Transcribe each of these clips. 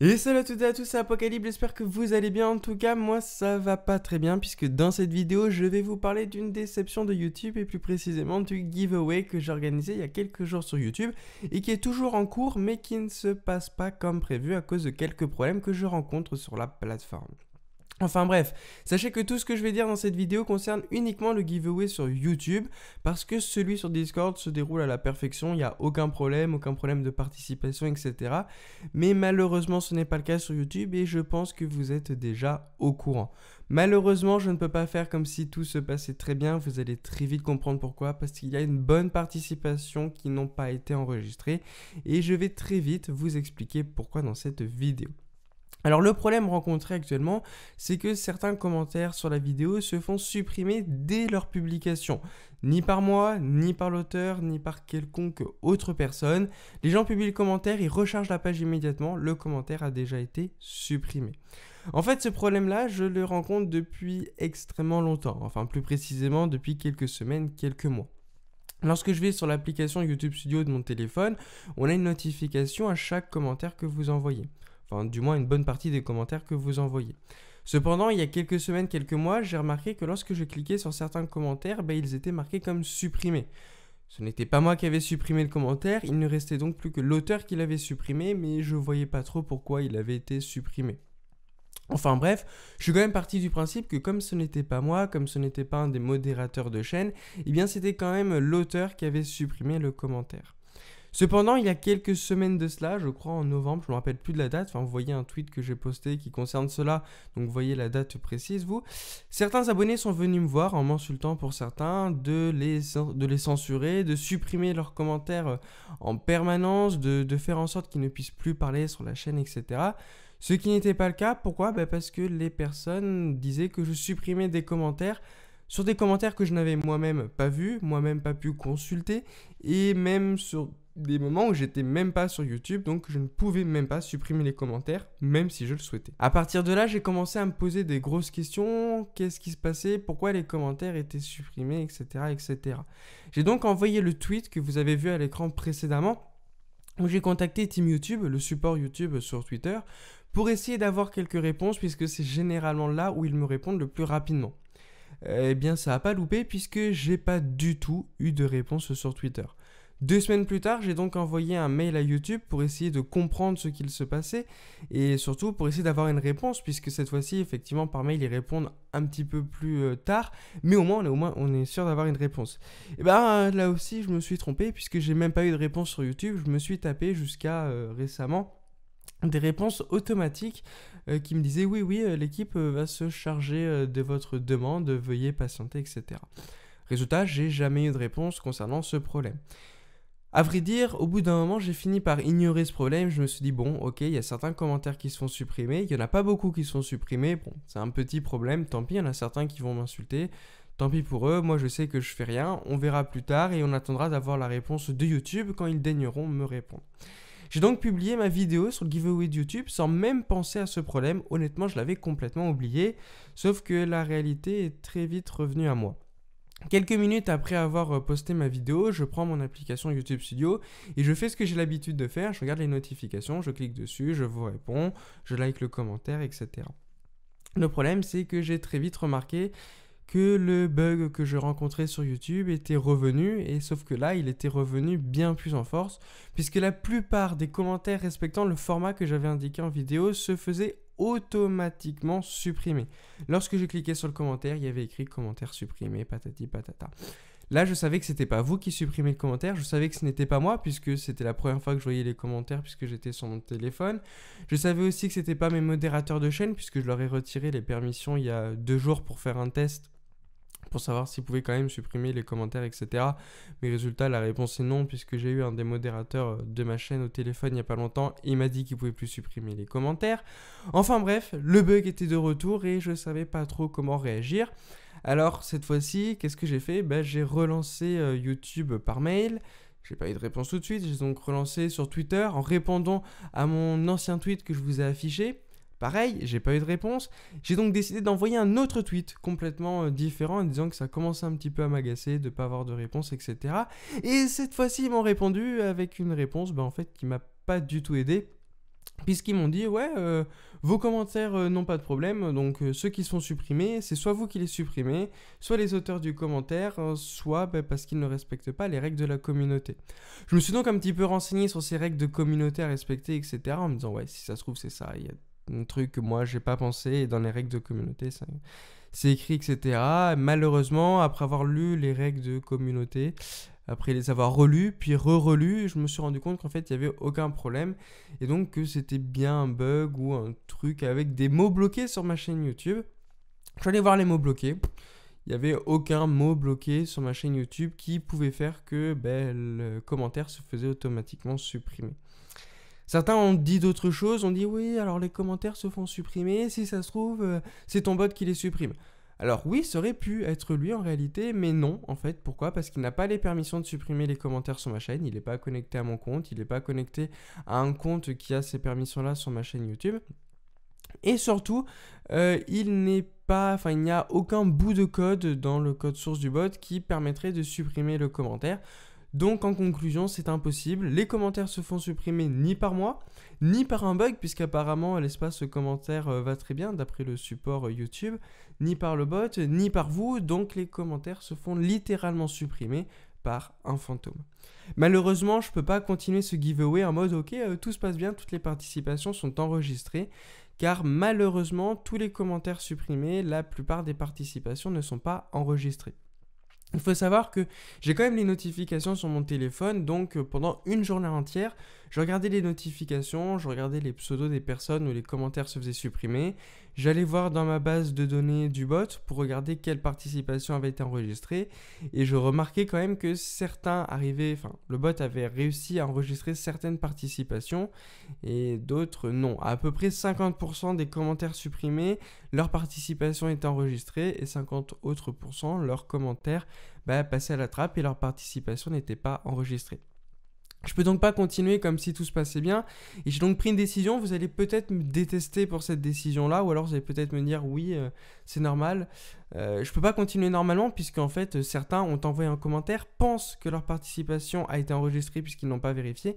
Et salut à toutes et à tous, c'est Apocalypse, j'espère que vous allez bien. En tout cas, moi ça va pas très bien puisque dans cette vidéo, je vais vous parler d'une déception de YouTube et plus précisément du giveaway que j'ai organisé il y a quelques jours sur YouTube et qui est toujours en cours mais qui ne se passe pas comme prévu à cause de quelques problèmes que je rencontre sur la plateforme. Enfin bref, sachez que tout ce que je vais dire dans cette vidéo concerne uniquement le giveaway sur YouTube, parce que celui sur Discord se déroule à la perfection, il n'y a aucun problème, aucun problème de participation, etc. Mais malheureusement ce n'est pas le cas sur YouTube et je pense que vous êtes déjà au courant. Malheureusement je ne peux pas faire comme si tout se passait très bien, vous allez très vite comprendre pourquoi, parce qu'il y a une bonne participation qui n'ont pas été enregistrées, et je vais très vite vous expliquer pourquoi dans cette vidéo. Alors le problème rencontré actuellement, c'est que certains commentaires sur la vidéo se font supprimer dès leur publication. Ni par moi, ni par l'auteur, ni par quelconque autre personne. Les gens publient le commentaire, ils rechargent la page immédiatement, le commentaire a déjà été supprimé. En fait, ce problème-là, je le rencontre depuis extrêmement longtemps, enfin plus précisément depuis quelques semaines, quelques mois. Lorsque je vais sur l'application YouTube Studio de mon téléphone, on a une notification à chaque commentaire que vous envoyez du moins une bonne partie des commentaires que vous envoyez. Cependant, il y a quelques semaines, quelques mois, j'ai remarqué que lorsque je cliquais sur certains commentaires, ben, ils étaient marqués comme supprimés. Ce n'était pas moi qui avais supprimé le commentaire, il ne restait donc plus que l'auteur qui l'avait supprimé, mais je ne voyais pas trop pourquoi il avait été supprimé. Enfin bref, je suis quand même parti du principe que comme ce n'était pas moi, comme ce n'était pas un des modérateurs de chaîne, eh bien c'était quand même l'auteur qui avait supprimé le commentaire. Cependant, il y a quelques semaines de cela, je crois en novembre, je ne me rappelle plus de la date, enfin vous voyez un tweet que j'ai posté qui concerne cela, donc vous voyez la date précise vous. Certains abonnés sont venus me voir en m'insultant pour certains, de les, de les censurer, de supprimer leurs commentaires euh, en permanence, de, faire en sorte qu'ils ne puissent plus parler sur la chaîne, etc. Ce qui n'était pas le cas, pourquoi bah, Parce que les personnes disaient que je supprimais des commentaires sur des commentaires que je n'avais moi-même pas vus, moi-même pas pu consulter, et même sur des moments où j'étais même pas sur YouTube, donc je ne pouvais même pas supprimer les commentaires, même si je le souhaitais. À partir de là, j'ai commencé à me poser des grosses questions qu'est-ce qui se passait, pourquoi les commentaires étaient supprimés, etc., etc. J'ai donc envoyé le tweet que vous avez vu à l'écran précédemment, où j'ai contacté Team YouTube, le support YouTube sur Twitter, pour essayer d'avoir quelques réponses, puisque c'est généralement là où ils me répondent le plus rapidement. Eh bien, ça n'a pas loupé, puisque j'ai pas du tout eu de réponse sur Twitter. Deux semaines plus tard, j'ai donc envoyé un mail à YouTube pour essayer de comprendre ce qu'il se passait et surtout pour essayer d'avoir une réponse puisque cette fois-ci, effectivement, par mail, ils répondent un petit peu plus euh, tard, mais au moins, on est, au moins, on est sûr d'avoir une réponse. Et eh ben euh, là aussi, je me suis trompé puisque j'ai même pas eu de réponse sur YouTube. Je me suis tapé jusqu'à euh, récemment des réponses automatiques qui me disaient oui, oui, l'équipe va se charger de votre demande, veuillez patienter, etc. Résultat, j'ai jamais eu de réponse concernant ce problème. À vrai dire, au bout d'un moment, j'ai fini par ignorer ce problème. Je me suis dit, bon, ok, il y a certains commentaires qui se font supprimer. Il n'y en a pas beaucoup qui se font supprimer. Bon, c'est un petit problème. Tant pis, il y en a certains qui vont m'insulter. Tant pis pour eux. Moi, je sais que je fais rien. On verra plus tard et on attendra d'avoir la réponse de YouTube quand ils daigneront me répondre. J'ai donc publié ma vidéo sur le giveaway de YouTube sans même penser à ce problème. Honnêtement, je l'avais complètement oublié. Sauf que la réalité est très vite revenue à moi. Quelques minutes après avoir euh, posté ma vidéo, je prends mon application YouTube Studio et je fais ce que j'ai l'habitude de faire, je regarde les notifications, je clique dessus, je vous réponds, je like le commentaire, etc. Le problème, c'est que j'ai très vite remarqué que le bug que je rencontrais sur YouTube était revenu, et sauf que là, il était revenu bien plus en force, puisque la plupart des commentaires respectant le format que j'avais indiqué en vidéo se faisaient automatiquement supprimé. Lorsque je cliquais sur le commentaire, il y avait écrit commentaire supprimé, patati patata. Là, je savais que c'était pas vous qui supprimez le commentaire, je savais que ce n'était pas moi puisque c'était la première fois que je voyais les commentaires puisque j'étais sur mon téléphone. Je savais aussi que c'était pas mes modérateurs de chaîne puisque je leur ai retiré les permissions il y a deux jours pour faire un test pour savoir s'ils pouvaient quand même supprimer les commentaires, etc. Mais résultat, la réponse est non, puisque j'ai eu un des modérateurs euh, de ma chaîne au téléphone il n'y a pas longtemps, il m'a dit qu'il pouvait plus supprimer les commentaires. Enfin bref, le bug était de retour et je ne savais pas trop comment réagir. Alors cette fois-ci, qu'est-ce que j'ai fait bah, J'ai relancé euh, YouTube par mail. J'ai pas eu de réponse tout de suite, j'ai donc relancé sur Twitter en répondant à mon ancien tweet que je vous ai affiché. Pareil, j'ai pas eu de réponse. J'ai donc décidé d'envoyer un autre tweet complètement euh, différent en disant que ça commençait un petit peu à m'agacer de pas avoir de réponse, etc. Et cette fois-ci, ils m'ont répondu avec une réponse, ben, en fait, qui m'a pas du tout aidé. Puisqu'ils m'ont dit, ouais, euh, vos commentaires euh, n'ont pas de problème, donc ceux qui sont supprimés, c'est soit vous qui les supprimez, soit les auteurs du commentaire, hein, soit ben, parce qu'ils ne respectent pas les règles de la communauté. Je me suis donc un petit peu renseigné sur ces règles de communauté à respecter, etc., en me disant, ouais, si ça se trouve, c'est ça, un truc que moi j'ai pas pensé et dans les règles de communauté c'est écrit etc malheureusement après avoir lu les règles de communauté après les avoir relus puis re-relus je me suis rendu compte qu'en fait il y avait aucun problème et donc que c'était bien un bug ou un truc avec des mots bloqués sur ma chaîne YouTube je suis allé voir les mots bloqués il n'y avait aucun mot bloqué sur ma chaîne YouTube qui pouvait faire que ben, le commentaire se faisait automatiquement supprimer. Certains ont dit d'autres choses, on dit oui, alors les commentaires se font supprimer, si ça se trouve, euh, c'est ton bot qui les supprime. Alors oui, ça aurait pu être lui en réalité, mais non, en fait. Pourquoi Parce qu'il n'a pas les permissions de supprimer les commentaires sur ma chaîne, il n'est pas connecté à mon compte, il n'est pas connecté à un compte qui a ces permissions-là sur ma chaîne YouTube. Et surtout, euh, il n'est pas, enfin, il n'y a aucun bout de code dans le code source du bot qui permettrait de supprimer le commentaire. Donc en conclusion, c'est impossible. Les commentaires se font supprimer ni par moi, ni par un bug, puisqu'apparemment l'espace commentaire euh, va très bien d'après le support euh, YouTube, ni par le bot, ni par vous. Donc les commentaires se font littéralement supprimer par un fantôme. Malheureusement, je ne peux pas continuer ce giveaway en mode ok, euh, tout se passe bien, toutes les participations sont enregistrées, car malheureusement, tous les commentaires supprimés, la plupart des participations ne sont pas enregistrées. Il faut savoir que j'ai quand même les notifications sur mon téléphone, donc euh, pendant une journée entière, je regardais les notifications, je regardais les pseudos des personnes où les commentaires se faisaient supprimer. J'allais voir dans ma base de données du bot pour regarder quelle participation avait été enregistrées. Et je remarquais quand même que certains arrivaient, enfin, le bot avait réussi à enregistrer certaines participations et d'autres non. À, peu près 50% des commentaires supprimés, leur participation était enregistrée et 50 autres leurs commentaires bah, passaient à la trappe et leur participation n'était pas enregistrée. Je peux donc pas continuer comme si tout se passait bien. Et j'ai donc pris une décision. Vous allez peut-être me détester pour cette décision-là, ou alors vous allez peut-être me dire oui, euh, c'est normal. Euh, je peux pas continuer normalement, puisqu'en fait, certains ont envoyé un commentaire, pensent que leur participation a été enregistrée puisqu'ils n'ont pas vérifié.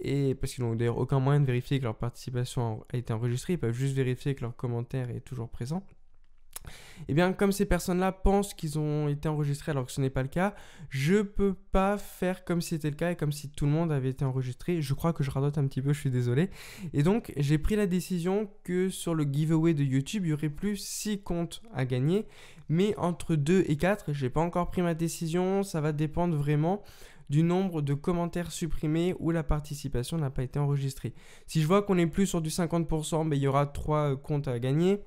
Et parce qu'ils n'ont d'ailleurs aucun moyen de vérifier que leur participation a été enregistrée, ils peuvent juste vérifier que leur commentaire est toujours présent. Et eh bien comme ces personnes-là pensent qu'ils ont été enregistrés alors que ce n'est pas le cas, je peux pas faire comme si c'était le cas et comme si tout le monde avait été enregistré. Je crois que je radote un petit peu, je suis désolé. Et donc j'ai pris la décision que sur le giveaway de YouTube, il y aurait plus 6 comptes à gagner, mais entre 2 et 4, j'ai pas encore pris ma décision, ça va dépendre vraiment du nombre de commentaires supprimés où la participation n'a pas été enregistrée. Si je vois qu'on est plus sur du 50%, ben, il y aura 3 euh, comptes à gagner.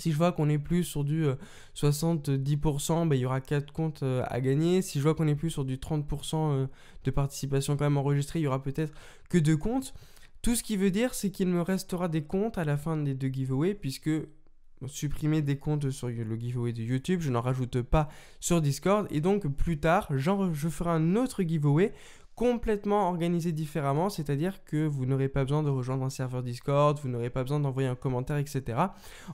Si je vois qu'on est plus sur du 70%, euh, bah, il y aura 4 comptes euh, à gagner. Si je vois qu'on est plus sur du 30% euh, de participation quand même enregistrée, il y aura peut-être que 2 comptes. Tout ce qui veut dire, c'est qu'il me restera des comptes à la fin des deux giveaways, puisque supprimer des comptes sur le giveaway de YouTube, je n'en rajoute pas sur Discord. Et donc plus tard, je ferai un autre giveaway complètement organisé différemment, c'est-à-dire que vous n'aurez pas besoin de rejoindre un serveur Discord, vous n'aurez pas besoin d'envoyer un commentaire, etc.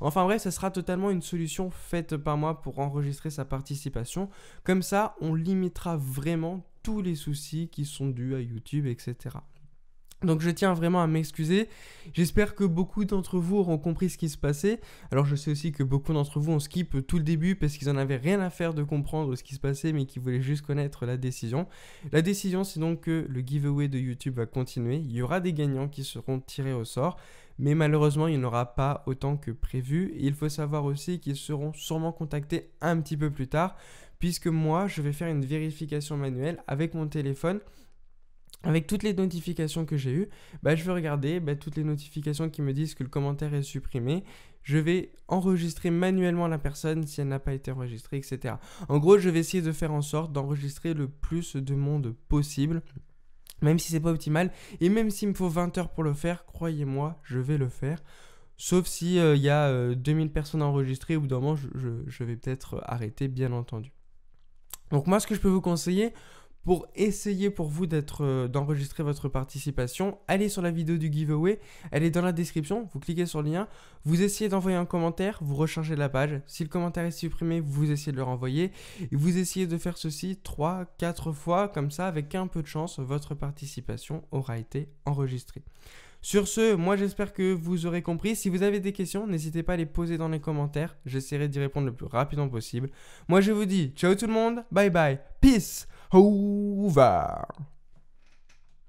Enfin bref, ça sera totalement une solution faite par moi pour enregistrer sa participation. Comme ça, on limitera vraiment tous les soucis qui sont dus à YouTube, etc. Donc je tiens vraiment à m'excuser. J'espère que beaucoup d'entre vous auront compris ce qui se passait. Alors je sais aussi que beaucoup d'entre vous ont skip tout le début parce qu'ils en avaient rien à faire de comprendre ce qui se passait mais qu'ils voulaient juste connaître la décision. La décision c'est donc que le giveaway de YouTube va continuer. Il y aura des gagnants qui seront tirés au sort. Mais malheureusement, il n'y en aura pas autant que prévu. Et il faut savoir aussi qu'ils seront sûrement contactés un petit peu plus tard, puisque moi, je vais faire une vérification manuelle avec mon téléphone avec toutes les notifications que j'ai eues, bah, je vais regarder bah, toutes les notifications qui me disent que le commentaire est supprimé. Je vais enregistrer manuellement la personne si elle n'a pas été enregistrée, etc. En gros, je vais essayer de faire en sorte d'enregistrer le plus de monde possible même si c'est pas optimal et même s'il me faut 20 heures pour le faire, croyez-moi, je vais le faire. Sauf si euh, il y a 2000 euh, personnes enregistrées, au bout d'un moment, je vais peut-être arrêter, bien entendu. Donc moi, ce que je peux vous conseiller, pour essayer pour vous euh, d'enregistrer votre participation, allez sur la vidéo du giveaway, elle est dans la description, vous cliquez sur le lien, vous essayez d'envoyer un commentaire, vous rechargez la page, si le commentaire est supprimé, vous essayez de le renvoyer, et vous essayez de faire ceci 3, 4 fois, comme ça, avec un peu de chance, votre participation aura été enregistrée. Sur ce, moi j'espère que vous aurez compris. Si vous avez des questions, n'hésitez pas à les poser dans les commentaires. J'essaierai d'y répondre le plus rapidement possible. Moi je vous dis ciao tout le monde, bye bye, peace Hoover.